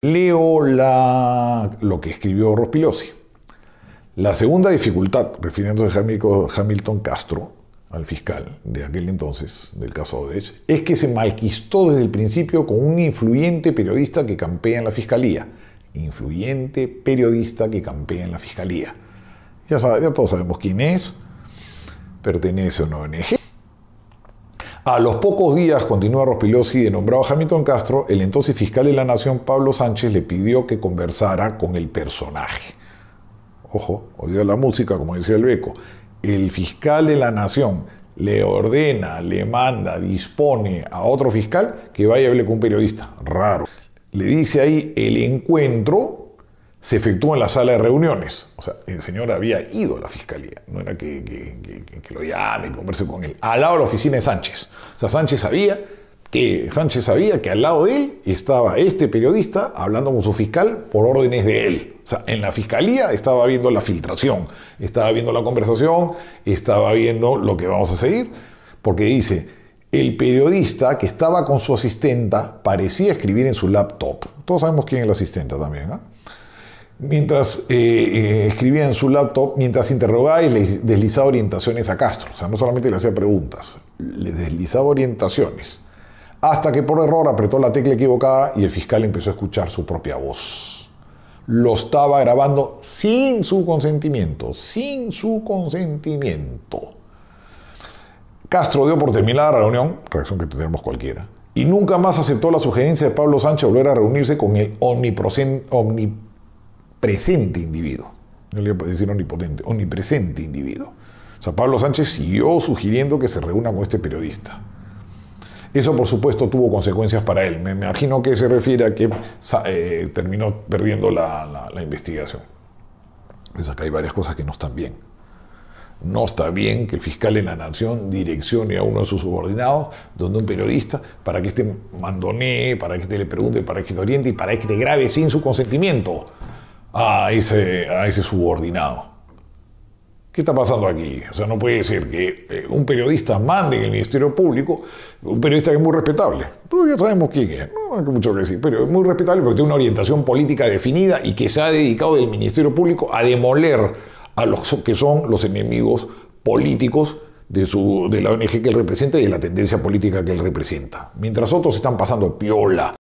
Leo lo que escribió Rospilosi. La segunda dificultad, refiriéndose a Hamilton Castro, al fiscal de aquel entonces, del caso Odech, es que se malquistó desde el principio con un influyente periodista que campea en la fiscalía. Influyente periodista que campea en la fiscalía. Ya, ya todos sabemos quién es, pertenece a una ONG, a los pocos días, continúa Rospilosi, de nombrado Hamilton Castro, el entonces fiscal de la Nación, Pablo Sánchez, le pidió que conversara con el personaje. Ojo, oído la música, como decía el Beco. El fiscal de la Nación le ordena, le manda, dispone a otro fiscal que vaya a hablar con un periodista. Raro. Le dice ahí, el encuentro se efectúa en la sala de reuniones. O sea, el señor había ido a la fiscalía, no era que, lo que, que lo con él. Al lado de la oficina de Sánchez. O sea, Sánchez sabía que Sánchez sabía que al lado de él estaba este periodista hablando con su fiscal por órdenes de él. O sea, en la fiscalía estaba viendo la filtración, estaba viendo la conversación, estaba viendo lo que vamos a seguir, porque dice, el periodista que estaba con su asistenta parecía escribir en su laptop. Todos sabemos quién es la asistenta también, ¿ah? mientras eh, eh, escribía en su laptop, mientras interrogaba y le deslizaba orientaciones a Castro. O sea, no solamente le hacía preguntas, le deslizaba orientaciones. Hasta que por error apretó la tecla equivocada y el fiscal empezó a escuchar su propia voz. Lo estaba grabando sin su consentimiento, sin su consentimiento. Castro dio por terminada la reunión, reacción que tenemos cualquiera, y nunca más aceptó la sugerencia de Pablo Sánchez volver a reunirse con el omnipresente presente individuo. No le voy a decir omnipotente, omnipresente individuo. O sea, Pablo Sánchez siguió sugiriendo que se reúna con este periodista. Eso, por supuesto, tuvo consecuencias para él. Me imagino que se refiere a que eh, terminó perdiendo la, la, investigación. Pues acá hay varias cosas que no están bien. No está bien que el fiscal en la nación direccione a uno de sus subordinados, donde un periodista, para que este mandonee, para que este le pregunte, para que te oriente y para que te este grave sin su consentimiento a ese, a ese subordinado. ¿Qué está pasando aquí? O sea, no puede ser que eh, un periodista mande en el Ministerio Público, un periodista que es muy respetable. Todos ya sabemos quién es, no hay mucho que decir, pero es muy respetable porque tiene una orientación política definida y que se ha dedicado del Ministerio Público a demoler a los que son los enemigos políticos de, su, de la ONG que él representa y de la tendencia política que él representa. Mientras otros están pasando piola.